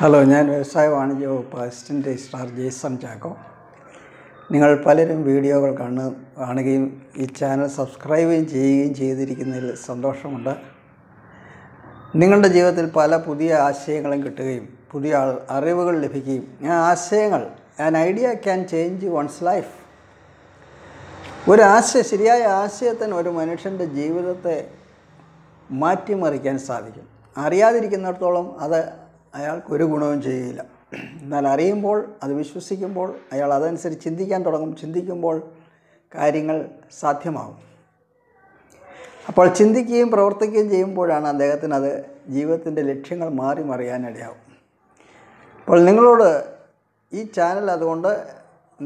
hello ഞാൻ വ്യവസായ വാണിജ്യ വകുപ്പ് അസിസ്റ്റൻറ്റ് രജിസ്ട്രാർ ജേസൺ ചാക്കോ നിങ്ങൾ പലരും വീഡിയോകൾ കാണു കാണുകയും ഈ ചാനൽ സബ്സ്ക്രൈബും ചെയ്യുകയും ചെയ്തിരിക്കുന്നതിൽ സന്തോഷമുണ്ട് നിങ്ങളുടെ ജീവിതത്തിൽ പല പുതിയ ആശയങ്ങളും കിട്ടുകയും പുതിയ അറിവുകൾ ലഭിക്കുകയും ഞാൻ ആശയങ്ങൾ an idea can change one's life ഒരു ആശയ ശരിയായ ആശയത്തിന് ഒരു മനുഷ്യൻ്റെ ജീവിതത്തെ മാറ്റിമറിക്കാൻ സാധിക്കും അറിയാതിരിക്കുന്നിടത്തോളം അത് ഒരു ഗുണവും ചെയ്യില്ല എന്നാൽ അറിയുമ്പോൾ അത് വിശ്വസിക്കുമ്പോൾ അയാൾ അതനുസരിച്ച് ചിന്തിക്കാൻ തുടങ്ങും ചിന്തിക്കുമ്പോൾ കാര്യങ്ങൾ സാധ്യമാകും അപ്പോൾ ചിന്തിക്കുകയും പ്രവർത്തിക്കുകയും ചെയ്യുമ്പോഴാണ് അദ്ദേഹത്തിന് അത് ജീവിതത്തിൻ്റെ ലക്ഷ്യങ്ങൾ മാറി മറിയാനിടയാവും അപ്പോൾ നിങ്ങളോട് ഈ ചാനൽ അതുകൊണ്ട്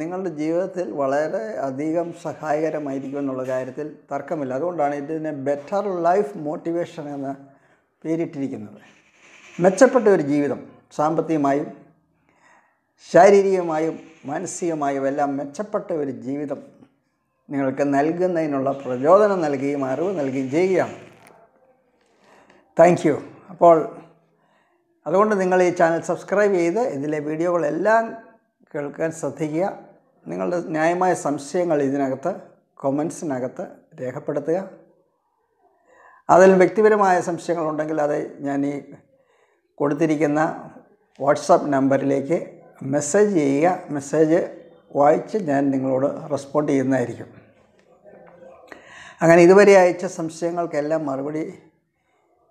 നിങ്ങളുടെ ജീവിതത്തിൽ വളരെ അധികം സഹായകരമായിരിക്കും എന്നുള്ള കാര്യത്തിൽ തർക്കമില്ല അതുകൊണ്ടാണ് ഇതിനെ ബെറ്റർ ലൈഫ് മോട്ടിവേഷൻ എന്ന് പേരിട്ടിരിക്കുന്നത് മെച്ചപ്പെട്ട ഒരു ജീവിതം സാമ്പത്തികമായും ശാരീരികമായും മാനസികമായും എല്ലാം മെച്ചപ്പെട്ട ഒരു ജീവിതം നിങ്ങൾക്ക് നൽകുന്നതിനുള്ള പ്രചോദനം നൽകുകയും അറിവ് നൽകുകയും ചെയ്യുകയാണ് താങ്ക് യു അപ്പോൾ അതുകൊണ്ട് നിങ്ങൾ ഈ ചാനൽ സബ്സ്ക്രൈബ് ചെയ്ത് ഇതിലെ വീഡിയോകളെല്ലാം കേൾക്കാൻ ശ്രദ്ധിക്കുക നിങ്ങളുടെ ന്യായമായ സംശയങ്ങൾ ഇതിനകത്ത് കൊമൻസിനകത്ത് രേഖപ്പെടുത്തുക അതിൽ വ്യക്തിപരമായ സംശയങ്ങളുണ്ടെങ്കിൽ അത് ഞാൻ ഈ കൊടുത്തിരിക്കുന്ന വാട്സപ്പ് നമ്പറിലേക്ക് മെസ്സേജ് ചെയ്യുക മെസ്സേജ് വായിച്ച് ഞാൻ നിങ്ങളോട് റെസ്പോണ്ട് ചെയ്യുന്നതായിരിക്കും അങ്ങനെ ഇതുവരെ അയച്ച സംശയങ്ങൾക്കെല്ലാം മറുപടി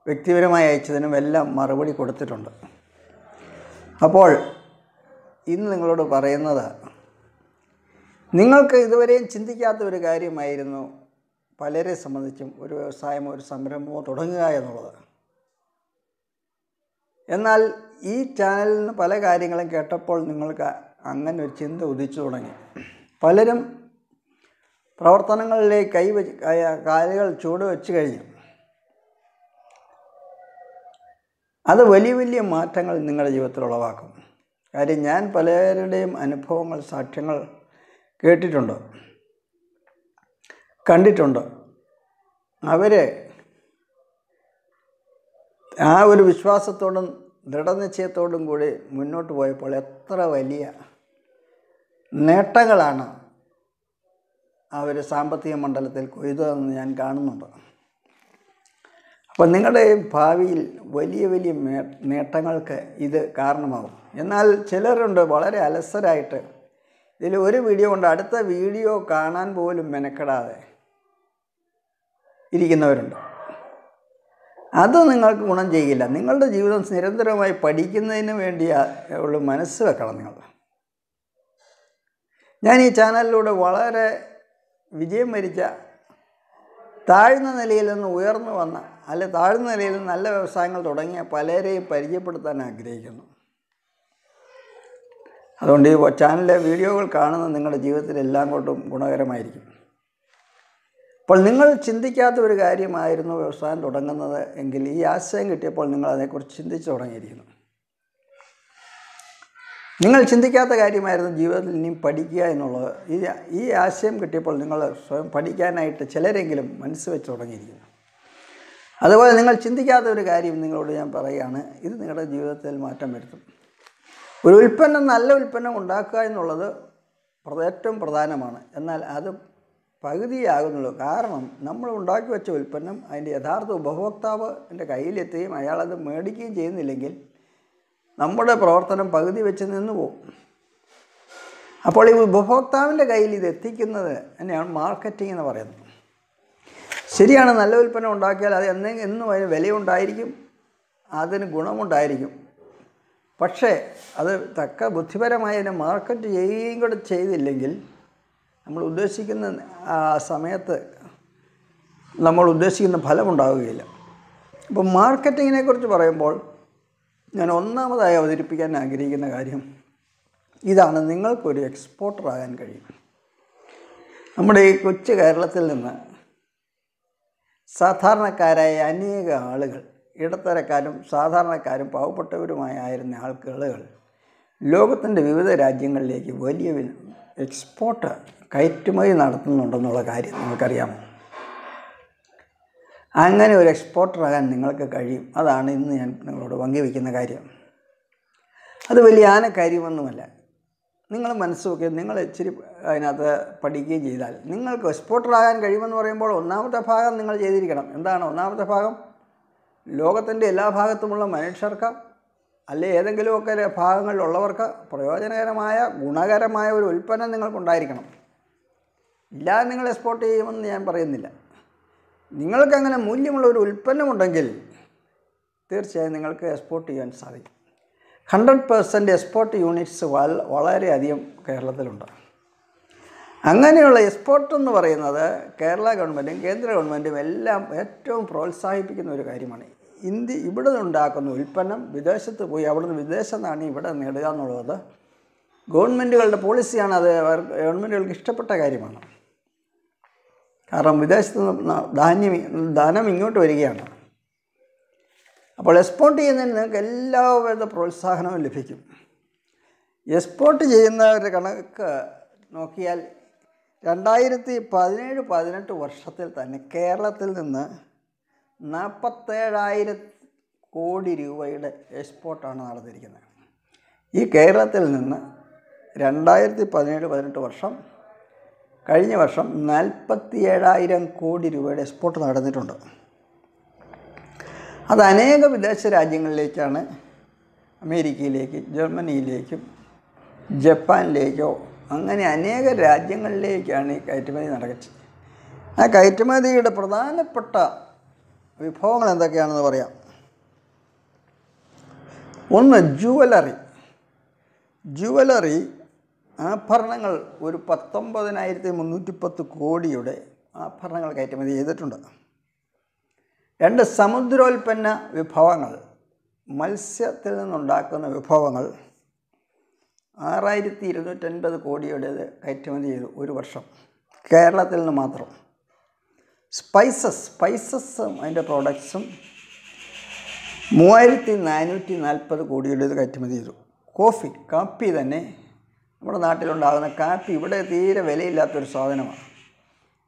വ്യക്തിപരമായി അയച്ചതിനും എല്ലാം മറുപടി കൊടുത്തിട്ടുണ്ട് അപ്പോൾ ഇന്ന് നിങ്ങളോട് പറയുന്നത് നിങ്ങൾക്ക് ഇതുവരെയും ചിന്തിക്കാത്ത ഒരു കാര്യമായിരുന്നു പലരെ സംബന്ധിച്ചും ഒരു വ്യവസായമോ ഒരു സംരംഭമോ തുടങ്ങുക എന്നുള്ളത് എന്നാൽ ഈ ചാനലിൽ നിന്ന് പല കാര്യങ്ങളും കേട്ടപ്പോൾ നിങ്ങൾക്ക് അങ്ങനെ ഒരു ചിന്ത ഉദിച്ചു തുടങ്ങി പലരും പ്രവർത്തനങ്ങളിലെ കൈ വെച്ച് കാലുകൾ ചൂട് വെച്ച് കഴിഞ്ഞു അത് വലിയ വലിയ മാറ്റങ്ങൾ നിങ്ങളുടെ ജീവിതത്തിൽ ഉളവാക്കും കാര്യം ഞാൻ പലരുടെയും അനുഭവങ്ങൾ സാക്ഷ്യങ്ങൾ കേട്ടിട്ടുണ്ട് കണ്ടിട്ടുണ്ട് അവർ ആ ഒരു വിശ്വാസത്തോടും ദൃഢനിശ്ചയത്തോടും കൂടി മുന്നോട്ട് പോയപ്പോൾ എത്ര വലിയ നേട്ടങ്ങളാണ് ആ ഒരു സാമ്പത്തിക മണ്ഡലത്തിൽ കൊയ്തതെന്ന് ഞാൻ കാണുന്നുണ്ട് അപ്പോൾ നിങ്ങളുടെ ഭാവിയിൽ വലിയ വലിയ നേട്ടങ്ങൾക്ക് ഇത് കാരണമാകും എന്നാൽ ചിലരുണ്ട് വളരെ അലസരായിട്ട് ഇതിൽ ഒരു വീഡിയോ കൊണ്ട് അടുത്ത വീഡിയോ കാണാൻ പോലും മെനക്കെടാതെ ഇരിക്കുന്നവരുണ്ട് അത് നിങ്ങൾക്ക് ഗുണം ചെയ്യില്ല നിങ്ങളുടെ ജീവിതം നിരന്തരമായി പഠിക്കുന്നതിന് വേണ്ടി ഉള്ള മനസ്സ് വെക്കണം നിങ്ങൾ ഞാൻ ഈ ചാനലിലൂടെ വളരെ വിജയം വരിച്ച താഴ്ന്ന നിലയിൽ നിന്ന് ഉയർന്നു വന്ന അല്ലെ താഴ്ന്ന നിലയിൽ നിന്ന് നല്ല വ്യവസായങ്ങൾ തുടങ്ങിയ പലരെയും പരിചയപ്പെടുത്താൻ ആഗ്രഹിക്കുന്നു അതുകൊണ്ട് ഈ ചാനലിലെ വീഡിയോകൾ കാണുന്ന നിങ്ങളുടെ ജീവിതത്തിൽ എല്ലാം കൊണ്ടും ഗുണകരമായിരിക്കും അപ്പോൾ നിങ്ങൾ ചിന്തിക്കാത്ത ഒരു കാര്യമായിരുന്നു വ്യവസായം തുടങ്ങുന്നത് എങ്കിൽ ഈ ആശയം കിട്ടിയപ്പോൾ നിങ്ങൾ അതിനെക്കുറിച്ച് ചിന്തിച്ച് തുടങ്ങിയിരിക്കുന്നു നിങ്ങൾ ചിന്തിക്കാത്ത കാര്യമായിരുന്നു ജീവിതത്തിൽ ഇനിയും പഠിക്കുക എന്നുള്ളത് ഈ ഈ ആശയം കിട്ടിയപ്പോൾ നിങ്ങൾ സ്വയം പഠിക്കാനായിട്ട് ചിലരെങ്കിലും മനസ്സ് വെച്ച് തുടങ്ങിയിരിക്കുന്നു അതുപോലെ നിങ്ങൾ ചിന്തിക്കാത്ത ഒരു കാര്യം നിങ്ങളോട് ഞാൻ പറയുകയാണ് ഇത് നിങ്ങളുടെ ജീവിതത്തിൽ മാറ്റം വരുത്തും ഒരു ഉൽപ്പന്നം നല്ല ഉൽപ്പന്നം ഉണ്ടാക്കുക എന്നുള്ളത് ഏറ്റവും പ്രധാനമാണ് എന്നാൽ അത് പകുതിയാകുന്നുള്ളൂ കാരണം നമ്മൾ ഉണ്ടാക്കി വെച്ച ഉൽപ്പന്നം അതിൻ്റെ യഥാർത്ഥ ഉപഭോക്താവ് എൻ്റെ കയ്യിലെത്തുകയും അയാളത് മേടിക്കുകയും ചെയ്യുന്നില്ലെങ്കിൽ നമ്മുടെ പ്രവർത്തനം പകുതി വെച്ച് നിന്ന് പോകും അപ്പോൾ ഈ ഉപഭോക്താവിൻ്റെ കയ്യിൽ ഇത് എത്തിക്കുന്നത് തന്നെയാണ് മാർക്കറ്റിംഗ് എന്ന് പറയുന്നത് ശരിയാണ് നല്ല ഉൽപ്പന്നം ഉണ്ടാക്കിയാൽ അത് എന്നും എന്നും അതിന് വിലയുണ്ടായിരിക്കും അതിന് ഗുണമുണ്ടായിരിക്കും പക്ഷേ അത് തക്ക ബുദ്ധിപരമായി അതിനെ മാർക്കറ്റ് ചെയ്യുകയും കൂടെ ചെയ്തില്ലെങ്കിൽ നമ്മൾ ഉദ്ദേശിക്കുന്ന സമയത്ത് നമ്മൾ ഉദ്ദേശിക്കുന്ന ഫലമുണ്ടാവുകയില്ല അപ്പോൾ മാർക്കറ്റിങ്ങിനെ കുറിച്ച് പറയുമ്പോൾ ഞാൻ ഒന്നാമതായി അവതരിപ്പിക്കാൻ ആഗ്രഹിക്കുന്ന കാര്യം ഇതാണ് നിങ്ങൾക്കൊരു എക്സ്പോർട്ടറാകാൻ കഴിയും നമ്മുടെ ഈ കൊച്ചു കേരളത്തിൽ നിന്ന് സാധാരണക്കാരായ അനേക ആളുകൾ ഇടത്തരക്കാരും സാധാരണക്കാരും പാവപ്പെട്ടവരുമായ ആയിരുന്ന ആൾക്കാളുകൾ ലോകത്തിൻ്റെ വിവിധ രാജ്യങ്ങളിലേക്ക് വലിയ എക്സ്പോർട്ട് കയറ്റുമതി നടത്തുന്നുണ്ടെന്നുള്ള കാര്യം നിങ്ങൾക്കറിയാമോ അങ്ങനെ ഒരു എക്സ്പോർട്ടറാകാൻ നിങ്ങൾക്ക് കഴിയും അതാണ് ഇന്ന് ഞാൻ നിങ്ങളോട് പങ്കുവയ്ക്കുന്ന കാര്യം അത് വലിയ ആന കാര്യമൊന്നുമല്ല നിങ്ങൾ മനസ്സ് നിങ്ങൾ ഇച്ചിരി അതിനകത്ത് പഠിക്കുകയും ചെയ്താൽ നിങ്ങൾക്ക് എക്സ്പോർട്ടറാകാൻ കഴിയുമെന്ന് പറയുമ്പോൾ ഒന്നാമത്തെ ഭാഗം നിങ്ങൾ ചെയ്തിരിക്കണം എന്താണ് ഒന്നാമത്തെ ഭാഗം ലോകത്തിൻ്റെ എല്ലാ ഭാഗത്തുമുള്ള മനുഷ്യർക്ക് അല്ലെ ഏതെങ്കിലുമൊക്കെ ഭാഗങ്ങളിലുള്ളവർക്ക് പ്രയോജനകരമായ ഗുണകരമായ ഒരു ഉൽപ്പന്നം നിങ്ങൾക്കുണ്ടായിരിക്കണം ഇല്ലാതെ നിങ്ങൾ എക്സ്പോർട്ട് ചെയ്യുമെന്ന് ഞാൻ പറയുന്നില്ല നിങ്ങൾക്കങ്ങനെ മൂല്യമുള്ള ഒരു ഉൽപ്പന്നമുണ്ടെങ്കിൽ തീർച്ചയായും നിങ്ങൾക്ക് എക്സ്പോർട്ട് ചെയ്യാൻ സാധിക്കും ഹൺഡ്രഡ് പേഴ്സൻറ്റ് എക്സ്പോർട്ട് യൂണിറ്റ്സ് വളരെയധികം കേരളത്തിലുണ്ട് അങ്ങനെയുള്ള എക്സ്പോർട്ട് എന്ന് പറയുന്നത് കേരള ഗവൺമെൻറ്റും കേന്ദ്ര ഗവൺമെൻറ്റും എല്ലാം ഏറ്റവും പ്രോത്സാഹിപ്പിക്കുന്ന ഒരു കാര്യമാണ് ഇന്ത്യ ഇവിടെ ഉണ്ടാക്കുന്ന ഉൽപ്പന്നം വിദേശത്ത് പോയി നിന്ന് വിദേശ നാണ്യം ഇവിടെ നേടുക എന്നുള്ളത് ഗവൺമെൻറ്റുകളുടെ പോളിസിയാണ് അത് ഗവൺമെൻറ്റുകൾക്ക് ഇഷ്ടപ്പെട്ട കാര്യമാണ് കാരണം വിദേശത്ത് നിന്ന് ധാന്യം ധനം ഇങ്ങോട്ട് വരികയാണ് അപ്പോൾ എക്സ്പോർട്ട് ചെയ്യുന്നതിന് നിങ്ങൾക്ക് എല്ലാവിധ പ്രോത്സാഹനവും ലഭിക്കും എക്സ്പോർട്ട് ചെയ്യുന്നവരുടെ കണക്ക് നോക്കിയാൽ രണ്ടായിരത്തി പതിനേഴ് പതിനെട്ട് വർഷത്തിൽ തന്നെ കേരളത്തിൽ നിന്ന് നാൽപ്പത്തേഴായിരം കോടി രൂപയുടെ എക്സ്പോർട്ടാണ് നടന്നിരിക്കുന്നത് ഈ കേരളത്തിൽ നിന്ന് രണ്ടായിരത്തി പതിനേഴ് പതിനെട്ട് വർഷം കഴിഞ്ഞ വർഷം നാൽപ്പത്തി ഏഴായിരം കോടി രൂപയുടെ എക്സ്പോർട്ട് നടന്നിട്ടുണ്ട് അത് അനേക വിദേശ രാജ്യങ്ങളിലേക്കാണ് അമേരിക്കയിലേക്ക് ജർമ്മനിയിലേക്കും ജപ്പാനിലേക്കോ അങ്ങനെ അനേക രാജ്യങ്ങളിലേക്കാണ് ഈ കയറ്റുമതി നടക്കുന്നത് ആ കയറ്റുമതിയുടെ പ്രധാനപ്പെട്ട വിഭവങ്ങൾ എന്തൊക്കെയാണെന്ന് പറയാം ഒന്ന് ജുവലറി ജുവലറി ആഭരണങ്ങൾ ഒരു പത്തൊമ്പതിനായിരത്തി മുന്നൂറ്റി പത്ത് കോടിയുടെ ആഭരണങ്ങൾ കയറ്റുമതി ചെയ്തിട്ടുണ്ട് രണ്ട് സമുദ്രോൽപ്പന്ന വിഭവങ്ങൾ മത്സ്യത്തിൽ നിന്നുണ്ടാക്കുന്ന വിഭവങ്ങൾ ആറായിരത്തി ഇരുന്നൂറ്റൻപത് കോടിയുടേത് കയറ്റുമതി ചെയ്തു ഒരു വർഷം കേരളത്തിൽ നിന്ന് മാത്രം സ്പൈസസ് സ്പൈസസും അതിൻ്റെ പ്രോഡക്ട്സും മൂവായിരത്തി നാനൂറ്റി നാൽപ്പത് കോടിയുടേത് കയറ്റുമതി ചെയ്തു കോഫി കാപ്പി തന്നെ നമ്മുടെ നാട്ടിലുണ്ടാകുന്ന കാപ്പി ഇവിടെ തീരെ വിലയില്ലാത്തൊരു സാധനമാണ്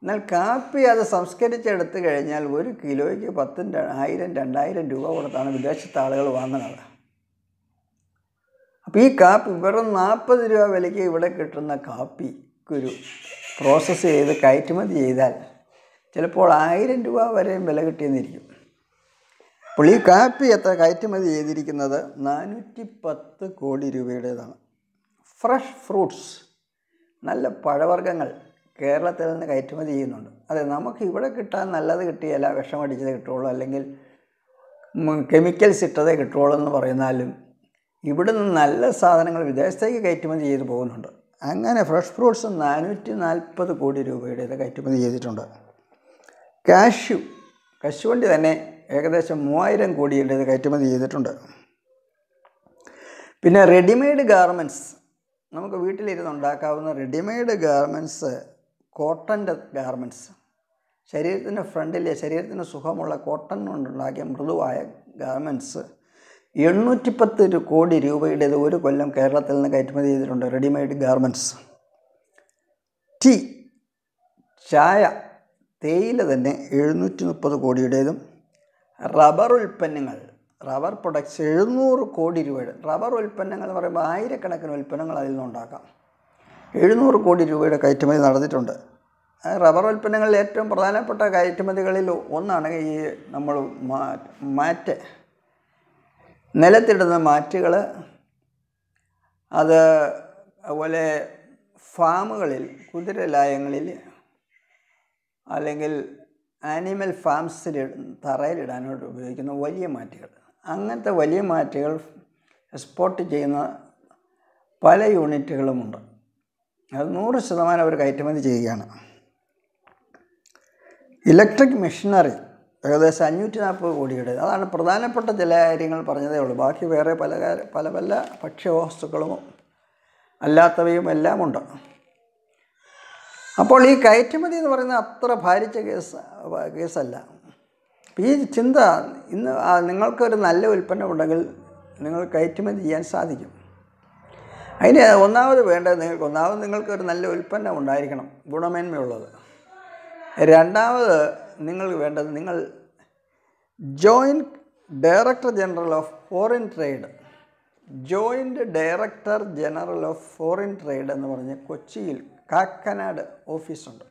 എന്നാൽ കാപ്പി അത് സംസ്കരിച്ചെടുത്ത് കഴിഞ്ഞാൽ ഒരു കിലോയ്ക്ക് പത്തും ആയിരം രണ്ടായിരം രൂപ കൊടുത്താണ് വിദേശത്തെ ആളുകൾ വാങ്ങുന്നത് അപ്പോൾ ഈ കാപ്പി വെറും നാൽപ്പത് രൂപ വിലയ്ക്ക് ഇവിടെ കിട്ടുന്ന കാപ്പി പ്രോസസ്സ് ചെയ്ത് കയറ്റുമതി ചെയ്താൽ ചിലപ്പോൾ ആയിരം രൂപ വരെയും വില കിട്ടിയെന്നിരിക്കും അപ്പോൾ ഈ കാപ്പി എത്ര കയറ്റുമതി ചെയ്തിരിക്കുന്നത് നാനൂറ്റി പത്ത് കോടി രൂപയുടേതാണ് ഫ്രഷ് ഫ്രൂട്ട്സ് നല്ല പഴവർഗ്ഗങ്ങൾ കേരളത്തിൽ നിന്ന് കയറ്റുമതി ചെയ്യുന്നുണ്ട് അതെ നമുക്ക് ഇവിടെ കിട്ടാൻ നല്ലത് കിട്ടിയല്ല വിഷമടിച്ചത് കിട്ടുള്ളൂ അല്ലെങ്കിൽ കെമിക്കൽസ് ഇട്ടതേ കിട്ടുള്ളൂ എന്ന് പറയുന്നാലും നിന്ന് നല്ല സാധനങ്ങൾ വിദേശത്തേക്ക് കയറ്റുമതി ചെയ്ത് പോകുന്നുണ്ട് അങ്ങനെ ഫ്രഷ് ഫ്രൂട്ട്സ് നാനൂറ്റി നാൽപ്പത് കോടി രൂപയുടേത് കയറ്റുമതി ചെയ്തിട്ടുണ്ട് കാഷ്യു കശുവണ്ടി തന്നെ ഏകദേശം മൂവായിരം കോടിയുടെ കയറ്റുമതി ചെയ്തിട്ടുണ്ട് പിന്നെ റെഡിമെയ്ഡ് ഗാർമെൻറ്റ്സ് നമുക്ക് വീട്ടിലിരുന്ന് ഉണ്ടാക്കാവുന്ന റെഡിമെയ്ഡ് ഗാർമെൻറ്റ്സ് കോട്ടൻ്റെ ഗാർമെൻറ്റ്സ് ശരീരത്തിൻ്റെ ഫ്രണ്ടിലെ ശരീരത്തിന് സുഖമുള്ള കോട്ടൺ കൊണ്ടുണ്ടാക്കിയ മൃദുവായ ഗാർമെൻറ്റ്സ് എണ്ണൂറ്റിപ്പത്ത് കോടി രൂപയുടെ ഒരു കൊല്ലം കേരളത്തിൽ നിന്ന് കയറ്റുമതി ചെയ്തിട്ടുണ്ട് റെഡിമെയ്ഡ് ഗാർമെൻറ്റ്സ് ടീ ചായ തേയില തന്നെ എഴുന്നൂറ്റി മുപ്പത് കോടിയുടേതും റബ്ബർ ഉൽപ്പന്നങ്ങൾ റബ്ബർ പ്രൊഡക്ട്സ് എഴുന്നൂറ് കോടി രൂപയുടെ റബ്ബർ ഉൽപ്പന്നങ്ങൾ എന്ന് പറയുമ്പോൾ ആയിരക്കണക്കിന് ഉൽപ്പന്നങ്ങൾ അതിൽ നിന്നുണ്ടാക്കാം എഴുന്നൂറ് കോടി രൂപയുടെ കയറ്റുമതി നടന്നിട്ടുണ്ട് റബ്ബർ ഉൽപ്പന്നങ്ങളിൽ ഏറ്റവും പ്രധാനപ്പെട്ട കയറ്റുമതികളിൽ ഒന്നാണ് ഈ നമ്മൾ മാറ്റ് നിലത്തിടുന്ന മാറ്റുകൾ അത് അതുപോലെ ഫാമുകളിൽ കുതിരലായങ്ങളിൽ അല്ലെങ്കിൽ ആനിമൽ ഫാംസിൽ തറയിലിടാനായിട്ട് ഉപയോഗിക്കുന്ന വലിയ മാറ്റുകൾ അങ്ങനത്തെ വലിയ മാറ്റുകൾ എക്സ്പോർട്ട് ചെയ്യുന്ന പല യൂണിറ്റുകളുമുണ്ട് അത് നൂറ് ശതമാനം അവർ കയറ്റുമതി ചെയ്യുകയാണ് ഇലക്ട്രിക് മെഷീനറി ഏകദേശം അഞ്ഞൂറ്റി നാൽപ്പത് കോടിയുടെ അതാണ് പ്രധാനപ്പെട്ട ചില കാര്യങ്ങൾ പറഞ്ഞതേ ഉള്ളൂ ബാക്കി വേറെ പല പല പല ഭക്ഷ്യവസ്തുക്കളും അല്ലാത്തവയും എല്ലാമുണ്ട് അപ്പോൾ ഈ കയറ്റുമതി എന്ന് പറയുന്നത് അത്ര ഭാരിച്ച കേസ് കേസല്ല ഈ ചിന്ത ഇന്ന് നിങ്ങൾക്കൊരു നല്ല ഉൽപ്പന്നം ഉണ്ടെങ്കിൽ നിങ്ങൾ കയറ്റുമതി ചെയ്യാൻ സാധിക്കും അതിന് ഒന്നാമത് വേണ്ടത് നിങ്ങൾക്ക് ഒന്നാമത് നിങ്ങൾക്കൊരു നല്ല ഉൽപ്പന്നം ഉണ്ടായിരിക്കണം ഗുണമേന്മയുള്ളത് രണ്ടാമത് നിങ്ങൾ വേണ്ടത് നിങ്ങൾ joint director general of foreign trade joint director general of foreign trade എന്ന് പറഞ്ഞ് കൊച്ചിയിൽ കാക്കനാട് ഓഫീസുണ്ട്